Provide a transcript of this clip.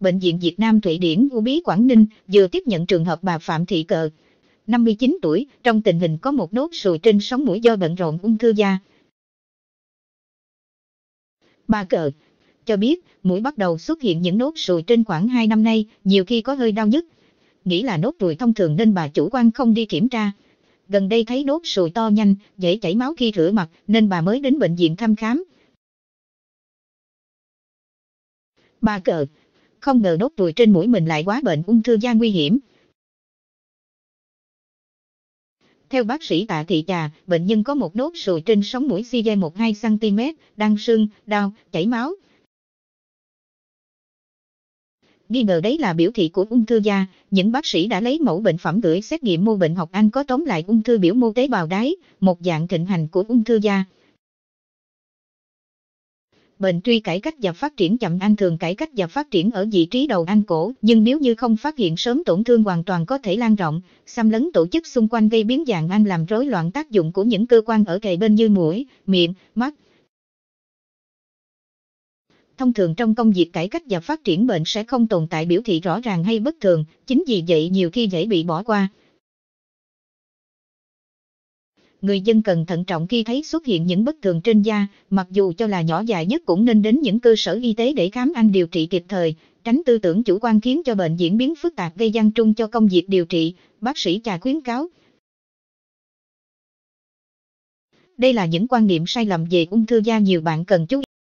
Bệnh viện Việt Nam Thụy Điển U Bí Quảng Ninh vừa tiếp nhận trường hợp bà Phạm Thị Cờ, 59 tuổi, trong tình hình có một nốt sùi trên sống mũi do bận rộn ung thư da. Bà Cờ cho biết, mũi bắt đầu xuất hiện những nốt sùi trên khoảng 2 năm nay, nhiều khi có hơi đau nhức. Nghĩ là nốt ruồi thông thường nên bà chủ quan không đi kiểm tra. Gần đây thấy nốt sùi to nhanh, dễ chảy máu khi rửa mặt, nên bà mới đến bệnh viện thăm khám. Bà Cờ không ngờ đốt ruồi trên mũi mình lại quá bệnh ung thư da nguy hiểm. Theo bác sĩ Tạ Thị Trà, bệnh nhân có một nốt ruồi trên sống mũi CJ 12cm, đang sưng, đau, chảy máu. Nghi ngờ đấy là biểu thị của ung thư da, những bác sĩ đã lấy mẫu bệnh phẩm gửi xét nghiệm mô bệnh học Anh có tóm lại ung thư biểu mô tế bào đáy, một dạng thịnh hành của ung thư da bền truy cải cách và phát triển chậm anh thường cải cách và phát triển ở vị trí đầu anh cổ, nhưng nếu như không phát hiện sớm tổn thương hoàn toàn có thể lan rộng, xâm lấn tổ chức xung quanh gây biến dạng anh làm rối loạn tác dụng của những cơ quan ở kề bên như mũi, miệng, mắt, thông thường trong công việc cải cách và phát triển bệnh sẽ không tồn tại biểu thị rõ ràng hay bất thường, chính vì vậy nhiều khi dễ bị bỏ qua người dân cần thận trọng khi thấy xuất hiện những bất thường trên da, mặc dù cho là nhỏ dài nhất cũng nên đến những cơ sở y tế để khám anh điều trị kịp thời, tránh tư tưởng chủ quan khiến cho bệnh diễn biến phức tạp gây gian trung cho công việc điều trị, bác sĩ trà khuyến cáo. Đây là những quan niệm sai lầm về ung thư da nhiều bạn cần chú ý.